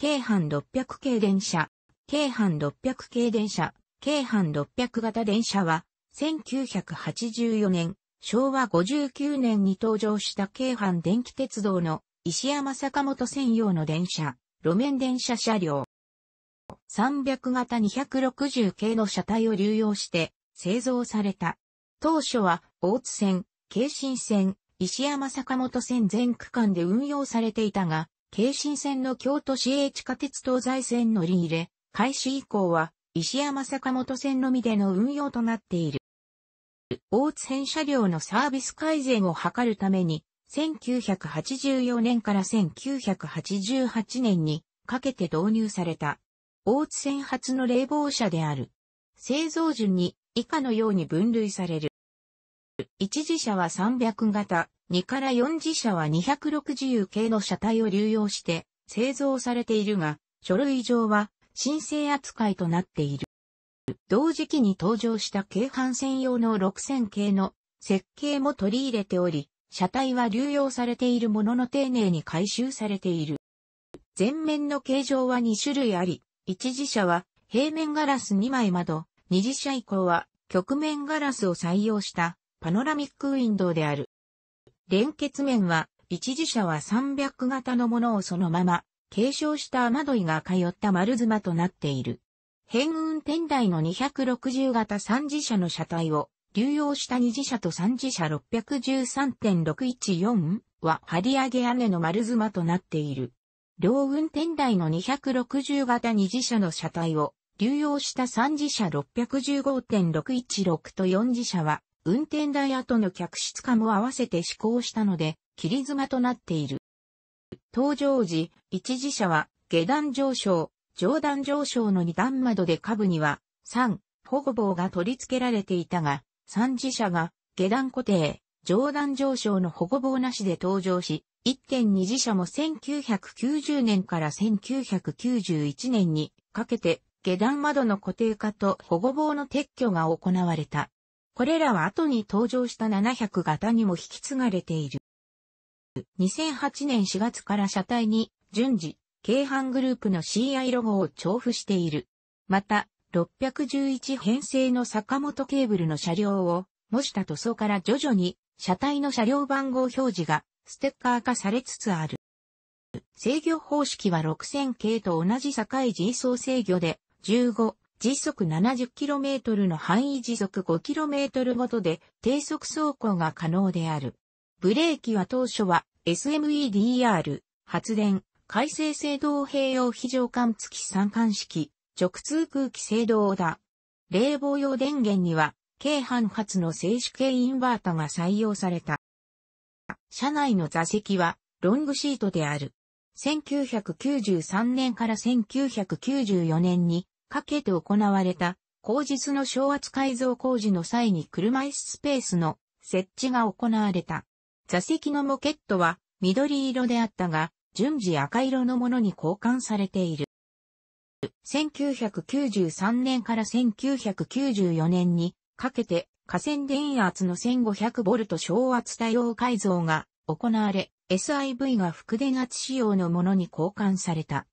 京阪600系電車、京阪600系電車、京阪600型電車は、1984年、昭和59年に登場した京阪電気鉄道の石山坂本専用の電車、路面電車車両。300型260系の車体を流用して製造された。当初は大津線、京新線、石山坂本線全区間で運用されていたが、京神線の京都市営地下鉄東西線乗り入れ、開始以降は、石山坂本線のみでの運用となっている。大津線車両のサービス改善を図るために、1984年から1988年にかけて導入された、大津線初の冷房車である。製造順に以下のように分類される。一時車は300型、2から4次車は260系の車体を流用して製造されているが、書類上は申請扱いとなっている。同時期に登場した軽半専用の6000系の設計も取り入れており、車体は流用されているものの丁寧に回収されている。前面の形状は2種類あり、一次車は平面ガラス2枚窓、二次車以降は曲面ガラスを採用したパノラミックウィンドウである。連結面は、一時車は300型のものをそのまま、継承した雨どいが通った丸妻となっている。変運転台の260型三次車の車体を、流用した二次車と三次車 613.614? は張り上げ屋根の丸妻となっている。両運転台の260型二次車の車体を流用した三次車615.616と四次車は運転台跡の客室化も合わせて施行したので、切り妻となっている。登場時、一次車は下段上昇、上段上昇の二段窓で下部には、三、保護棒が取り付けられていたが、三次車が下段固定、上段上昇の保護棒なしで登場し、1.2次車も1990年から1991年にかけて下段窓の固定化と保護棒の撤去が行われた。これらは後に登場した700型にも引き継がれている。2008年4月から車体に順次、京阪グループの CI ロゴを調布している。また、611編成の坂本ケーブルの車両を模した塗装から徐々に車体の車両番号表示がステッカー化されつつある。制御方式は6000系と同じ境 G 走制御で15、時速 70km の範囲時速 5km ごとで低速走行が可能である。ブレーキは当初は SMEDR、発電、回生制動併用非常管付き三管式、直通空気制動だ。冷房用電源には、軽反発の静止系インバータが採用された。車内の座席は、ロングシートである。1993年から1994年にかけて行われた、後日の昇圧改造工事の際に車椅子スペースの設置が行われた。座席のモケットは緑色であったが、順次赤色のものに交換されている。1993年から1994年にかけて河川電圧の 1500V 小圧対応改造が行われ、SIV が副電圧仕様のものに交換された。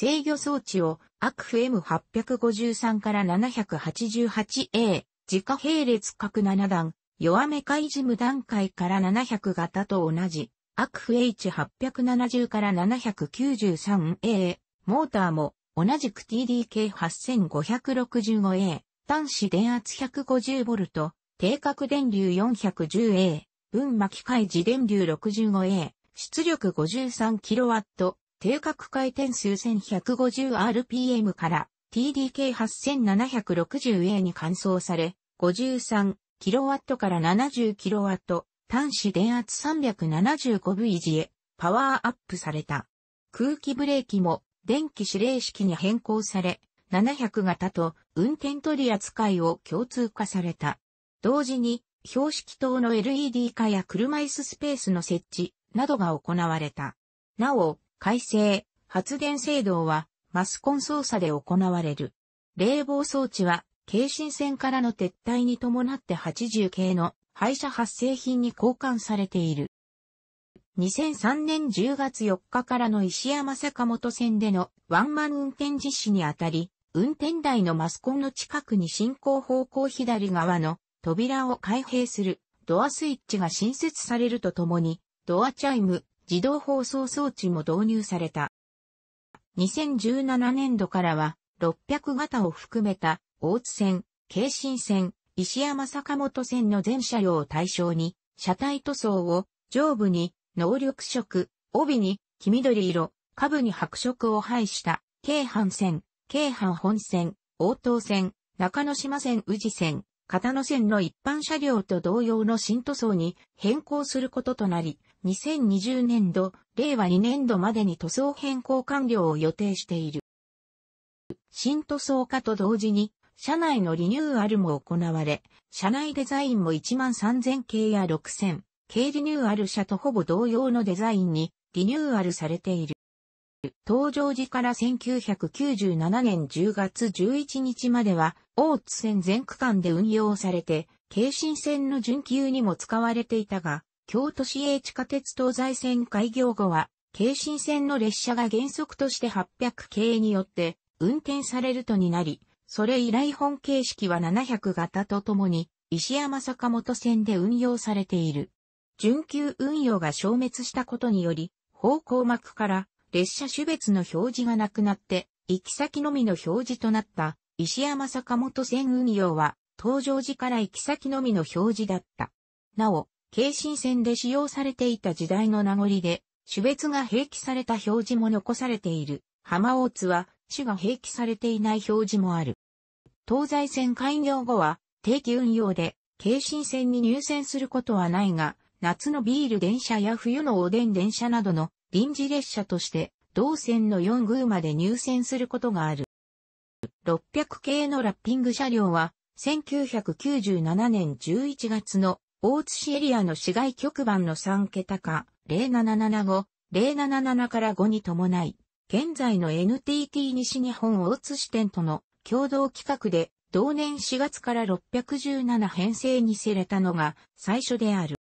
制御装置をアクフ M853 から 788A 自家並列各7段、弱め開示無段階から700型と同じ、アクフ H870 から 793A、モーターも同じく TDK8565A、端子電圧 150V、定格電流 410A、分巻き開示電流 65A、出力 53kW、定格回転数 1150rpm から TDK8760A に換装され、53kW から 70kW、端子電圧 375V へパワーアップされた。空気ブレーキも電気指令式に変更され、700型と運転取り扱いを共通化された。同時に、標識灯の LED 化や車椅子スペースの設置などが行われた。なお、改正、発電制度は、マスコン操作で行われる。冷房装置は、京神線からの撤退に伴って80系の廃車発生品に交換されている。2003年10月4日からの石山坂本線でのワンマン運転実施にあたり、運転台のマスコンの近くに進行方向左側の扉を開閉するドアスイッチが新設されるとともに、ドアチャイム、自動放送装置も導入された。2017年度からは、600型を含めた、大津線、京浜線、石山坂本線の全車両を対象に、車体塗装を上部に能力色、帯に黄緑色、下部に白色を配した京阪線、京阪本線、応答線、中野島線宇治線、片野線の一般車両と同様の新塗装に変更することとなり、2020年度、令和2年度までに塗装変更完了を予定している。新塗装化と同時に、車内のリニューアルも行われ、車内デザインも1万3000系や6000系リニューアル車とほぼ同様のデザインにリニューアルされている。登場時から1997年10月11日までは、大津線全区間で運用されて、京神線の準急にも使われていたが、京都市営地下鉄東西線開業後は、京神線の列車が原則として800系によって運転されるとになり、それ以来本形式は700型とともに、石山坂本線で運用されている。準急運用が消滅したことにより、方向幕から列車種別の表示がなくなって、行き先のみの表示となった石山坂本線運用は、登場時から行き先のみの表示だった。なお、京神線で使用されていた時代の名残で、種別が併記された表示も残されている。浜大津は、種が併記されていない表示もある。東西線開業後は、定期運用で、京神線に入線することはないが、夏のビール電車や冬のおでん電車などの臨時列車として、同線の4宮まで入線することがある。600系のラッピング車両は、1997年11月の大津市エリアの市外局番の3桁か、0775、0 7 7から5に伴い、現在の NTT 西日本大津支店との共同企画で、同年4月から617編成にせれたのが最初である。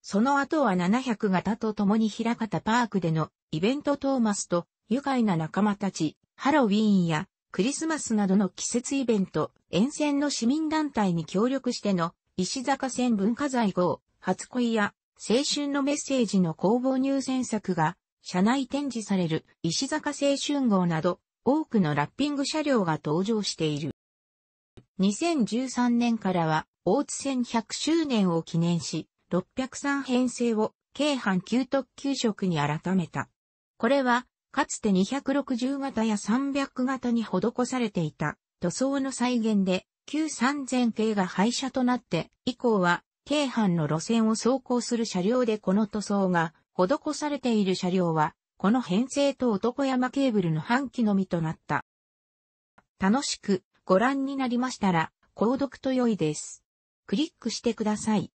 その後は700型と共に平方パークでのイベントトーマスと愉快な仲間たち、ハロウィーンやクリスマスなどの季節イベント、沿線の市民団体に協力しての石坂線文化財号、初恋や、青春のメッセージの工房入選作が、車内展示される石坂青春号など、多くのラッピング車両が登場している。2013年からは、大津線100周年を記念し、603編成を、京阪急特急色に改めた。これは、かつて260型や300型に施されていた塗装の再現で、旧3000系が廃車となって、以降は、京阪の路線を走行する車両でこの塗装が施されている車両は、この編成と男山ケーブルの半期のみとなった。楽しくご覧になりましたら、購読と良いです。クリックしてください。